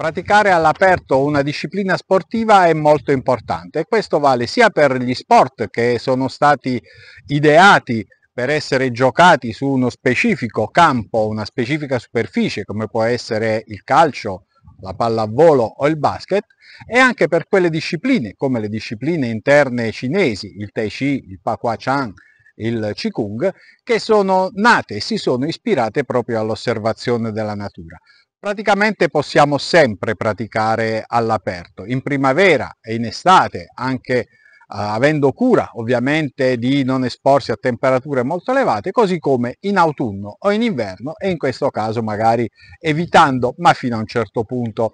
Praticare all'aperto una disciplina sportiva è molto importante e questo vale sia per gli sport che sono stati ideati per essere giocati su uno specifico campo, una specifica superficie come può essere il calcio, la pallavolo o il basket e anche per quelle discipline come le discipline interne cinesi, il Tai Chi, il Pakua Chan, il Qigong, che sono nate e si sono ispirate proprio all'osservazione della natura. Praticamente possiamo sempre praticare all'aperto, in primavera e in estate, anche Uh, avendo cura ovviamente di non esporsi a temperature molto elevate, così come in autunno o in inverno e in questo caso magari evitando, ma fino a un certo punto,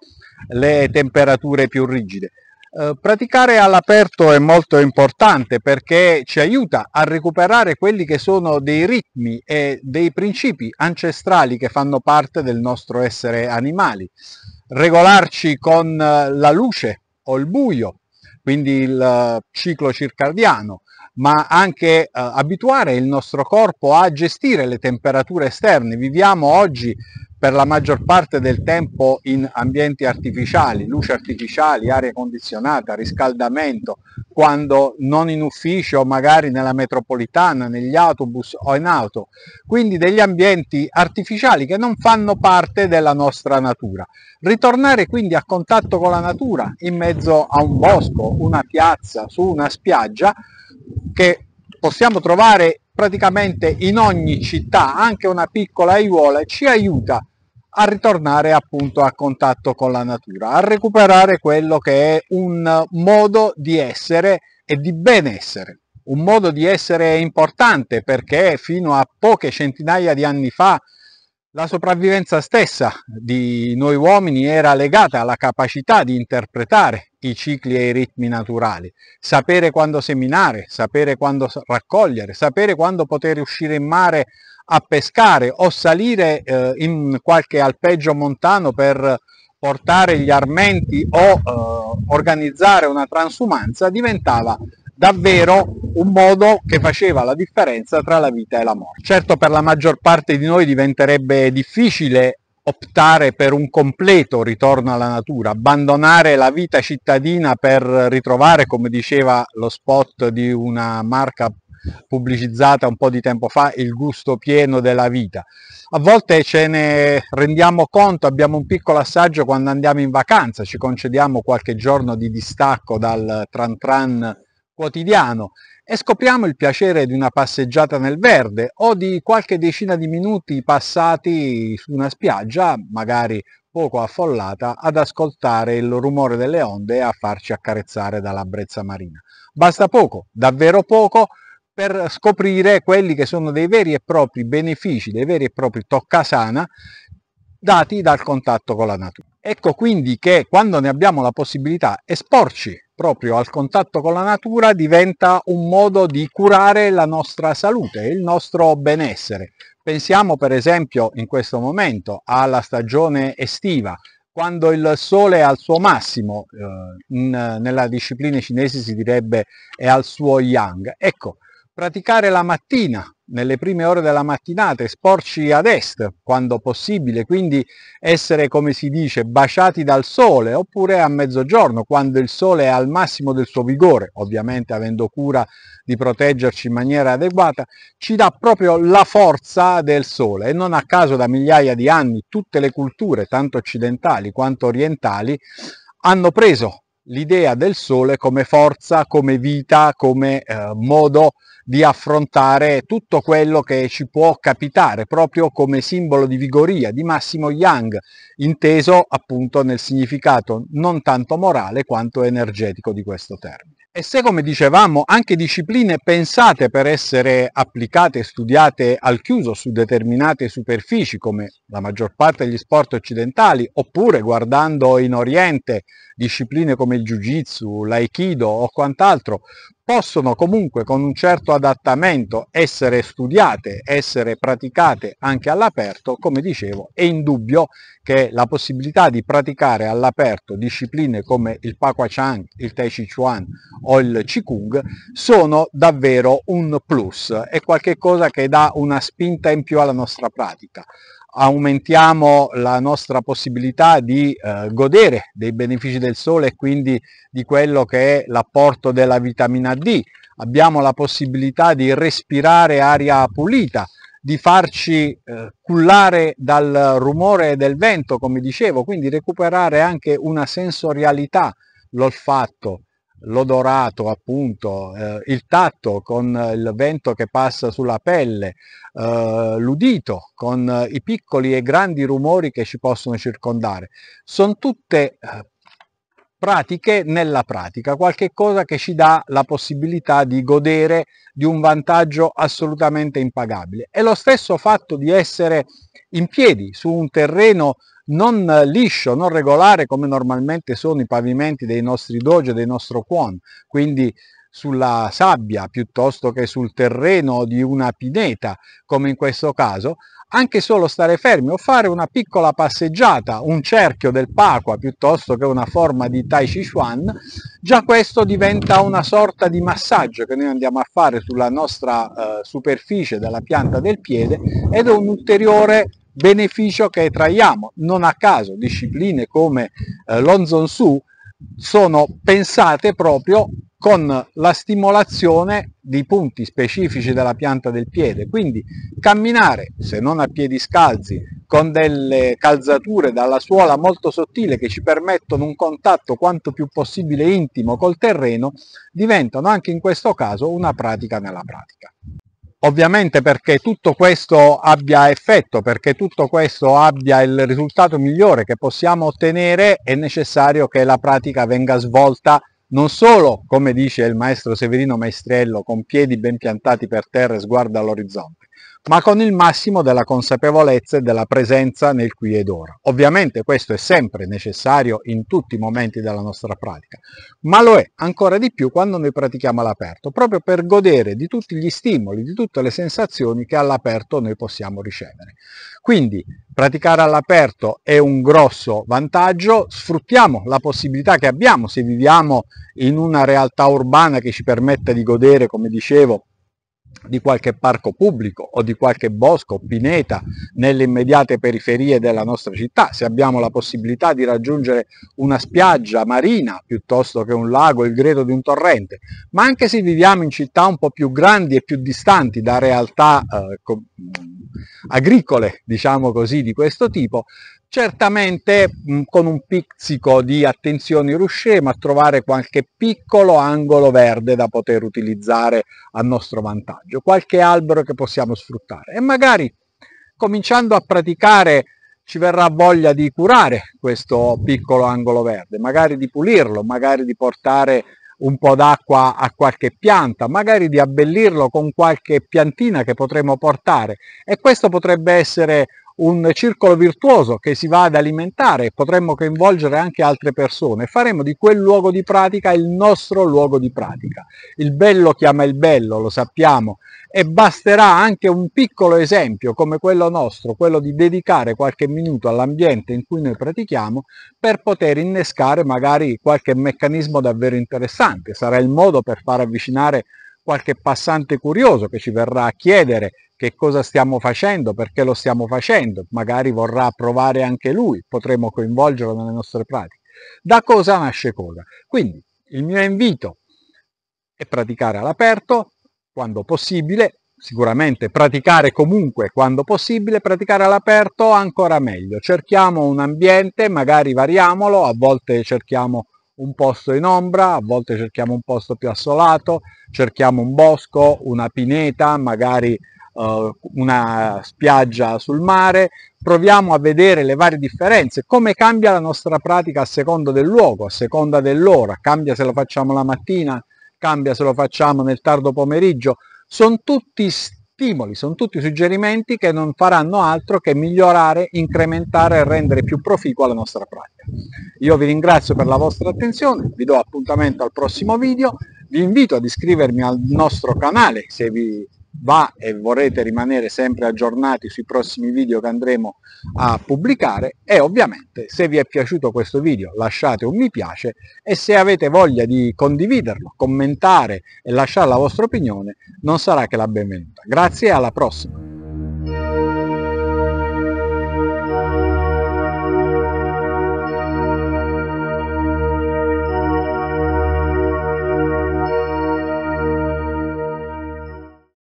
le temperature più rigide. Eh, praticare all'aperto è molto importante perché ci aiuta a recuperare quelli che sono dei ritmi e dei principi ancestrali che fanno parte del nostro essere animali, regolarci con eh, la luce o il buio, quindi il eh, ciclo circadiano, ma anche eh, abituare il nostro corpo a gestire le temperature esterne. Viviamo oggi per la maggior parte del tempo in ambienti artificiali, luce artificiali, aria condizionata, riscaldamento, quando non in ufficio, magari nella metropolitana, negli autobus o in auto. Quindi degli ambienti artificiali che non fanno parte della nostra natura. Ritornare quindi a contatto con la natura in mezzo a un bosco, una piazza, su una spiaggia che possiamo trovare praticamente in ogni città, anche una piccola aiuola, ci aiuta a ritornare appunto a contatto con la natura, a recuperare quello che è un modo di essere e di benessere. Un modo di essere importante perché fino a poche centinaia di anni fa la sopravvivenza stessa di noi uomini era legata alla capacità di interpretare i cicli e i ritmi naturali, sapere quando seminare, sapere quando raccogliere, sapere quando poter uscire in mare a pescare o salire eh, in qualche alpeggio montano per portare gli armenti o eh, organizzare una transumanza diventava davvero un modo che faceva la differenza tra la vita e la morte. Certo per la maggior parte di noi diventerebbe difficile optare per un completo ritorno alla natura, abbandonare la vita cittadina per ritrovare, come diceva lo spot di una marca pubblicizzata un po' di tempo fa, il gusto pieno della vita. A volte ce ne rendiamo conto, abbiamo un piccolo assaggio quando andiamo in vacanza, ci concediamo qualche giorno di distacco dal tran tran quotidiano e scopriamo il piacere di una passeggiata nel verde o di qualche decina di minuti passati su una spiaggia, magari poco affollata, ad ascoltare il rumore delle onde e a farci accarezzare dalla brezza marina. Basta poco, davvero poco, per scoprire quelli che sono dei veri e propri benefici, dei veri e propri toccasana dati dal contatto con la natura. Ecco quindi che quando ne abbiamo la possibilità esporci proprio al contatto con la natura diventa un modo di curare la nostra salute, il nostro benessere. Pensiamo per esempio in questo momento alla stagione estiva, quando il sole è al suo massimo, eh, in, nella disciplina cinese si direbbe è al suo yang. Ecco, praticare la mattina, nelle prime ore della mattinata, esporci ad est quando possibile, quindi essere come si dice baciati dal sole oppure a mezzogiorno quando il sole è al massimo del suo vigore, ovviamente avendo cura di proteggerci in maniera adeguata, ci dà proprio la forza del sole e non a caso da migliaia di anni tutte le culture, tanto occidentali quanto orientali, hanno preso l'idea del sole come forza, come vita, come eh, modo di affrontare tutto quello che ci può capitare, proprio come simbolo di vigoria di Massimo Yang, inteso appunto nel significato non tanto morale quanto energetico di questo termine. E se, come dicevamo, anche discipline pensate per essere applicate e studiate al chiuso su determinate superfici, come la maggior parte degli sport occidentali, oppure guardando in Oriente discipline come il Jiu Jitsu, l'Aikido o quant'altro, possono comunque con un certo adattamento essere studiate, essere praticate anche all'aperto, come dicevo, è indubbio che la possibilità di praticare all'aperto discipline come il Pakwa Chang, il Tai Chi Chuan o il Qigong sono davvero un plus, è qualcosa che dà una spinta in più alla nostra pratica aumentiamo la nostra possibilità di eh, godere dei benefici del sole e quindi di quello che è l'apporto della vitamina D, abbiamo la possibilità di respirare aria pulita, di farci eh, cullare dal rumore del vento, come dicevo, quindi recuperare anche una sensorialità, l'olfatto, l'odorato appunto, eh, il tatto con il vento che passa sulla pelle, eh, l'udito con i piccoli e grandi rumori che ci possono circondare. Sono tutte eh, pratiche nella pratica, qualche cosa che ci dà la possibilità di godere di un vantaggio assolutamente impagabile. E lo stesso fatto di essere in piedi su un terreno non liscio, non regolare come normalmente sono i pavimenti dei nostri dojo, dei nostro kwon, quindi sulla sabbia piuttosto che sul terreno di una pineta, come in questo caso, anche solo stare fermi o fare una piccola passeggiata, un cerchio del Paqua piuttosto che una forma di Tai Chi Chuan, già questo diventa una sorta di massaggio che noi andiamo a fare sulla nostra eh, superficie della pianta del piede ed è un ulteriore beneficio che traiamo. Non a caso discipline come eh, l'Onzonsu sono pensate proprio con la stimolazione di punti specifici della pianta del piede. Quindi camminare, se non a piedi scalzi, con delle calzature dalla suola molto sottile che ci permettono un contatto quanto più possibile intimo col terreno, diventano anche in questo caso una pratica nella pratica. Ovviamente perché tutto questo abbia effetto, perché tutto questo abbia il risultato migliore che possiamo ottenere, è necessario che la pratica venga svolta non solo, come dice il maestro Severino Maestrello, con piedi ben piantati per terra e sguardo all'orizzonte, ma con il massimo della consapevolezza e della presenza nel qui ed ora. Ovviamente questo è sempre necessario in tutti i momenti della nostra pratica, ma lo è ancora di più quando noi pratichiamo all'aperto, proprio per godere di tutti gli stimoli, di tutte le sensazioni che all'aperto noi possiamo ricevere. Quindi praticare all'aperto è un grosso vantaggio, sfruttiamo la possibilità che abbiamo se viviamo in una realtà urbana che ci permetta di godere, come dicevo, di qualche parco pubblico o di qualche bosco, pineta nelle immediate periferie della nostra città, se abbiamo la possibilità di raggiungere una spiaggia marina piuttosto che un lago, il gredo di un torrente, ma anche se viviamo in città un po' più grandi e più distanti da realtà eh, agricole, diciamo così, di questo tipo, certamente mh, con un pizzico di attenzione riusciremo a trovare qualche piccolo angolo verde da poter utilizzare a nostro vantaggio, qualche albero che possiamo sfruttare e magari cominciando a praticare ci verrà voglia di curare questo piccolo angolo verde, magari di pulirlo, magari di portare un po' d'acqua a qualche pianta, magari di abbellirlo con qualche piantina che potremo portare e questo potrebbe essere un circolo virtuoso che si va ad alimentare e potremmo coinvolgere anche altre persone. Faremo di quel luogo di pratica il nostro luogo di pratica. Il bello chiama il bello, lo sappiamo, e basterà anche un piccolo esempio come quello nostro, quello di dedicare qualche minuto all'ambiente in cui noi pratichiamo per poter innescare magari qualche meccanismo davvero interessante. Sarà il modo per far avvicinare qualche passante curioso che ci verrà a chiedere che cosa stiamo facendo, perché lo stiamo facendo, magari vorrà provare anche lui, potremo coinvolgerlo nelle nostre pratiche. Da cosa nasce cosa? Quindi il mio invito è praticare all'aperto quando possibile, sicuramente praticare comunque quando possibile, praticare all'aperto ancora meglio. Cerchiamo un ambiente, magari variamolo, a volte cerchiamo un posto in ombra, a volte cerchiamo un posto più assolato, cerchiamo un bosco, una pineta, magari uh, una spiaggia sul mare, proviamo a vedere le varie differenze, come cambia la nostra pratica a seconda del luogo, a seconda dell'ora, cambia se lo facciamo la mattina, cambia se lo facciamo nel tardo pomeriggio, sono tutti stimoli, sono tutti suggerimenti che non faranno altro che migliorare, incrementare e rendere più proficua la nostra pratica. Io vi ringrazio per la vostra attenzione, vi do appuntamento al prossimo video, vi invito ad iscrivermi al nostro canale se vi va e vorrete rimanere sempre aggiornati sui prossimi video che andremo a pubblicare e ovviamente se vi è piaciuto questo video lasciate un mi piace e se avete voglia di condividerlo, commentare e lasciare la vostra opinione non sarà che la benvenuta. Grazie e alla prossima!